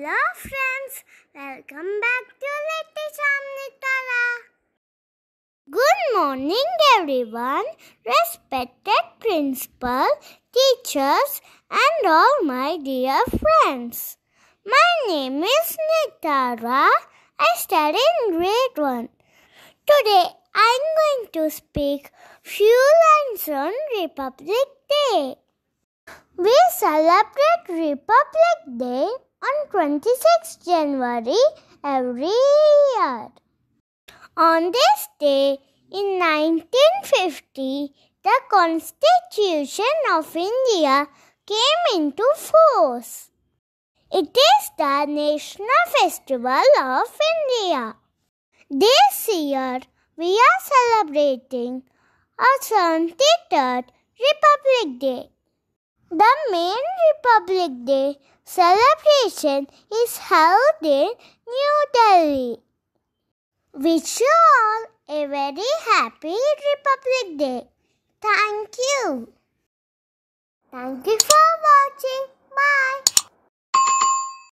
Hello friends, welcome back to Little Amnitara. Good morning everyone, respected principal, teachers and all my dear friends. My name is Nitara. I study in grade 1. Today I'm going to speak few lines on Republic Day celebrate Republic Day on 26 January every year. On this day in 1950, the Constitution of India came into force. It is the national festival of India. This year, we are celebrating our 73rd Republic Day main Republic Day celebration is held in New Delhi. Wish you all a very happy Republic Day. Thank you. Thank you for watching.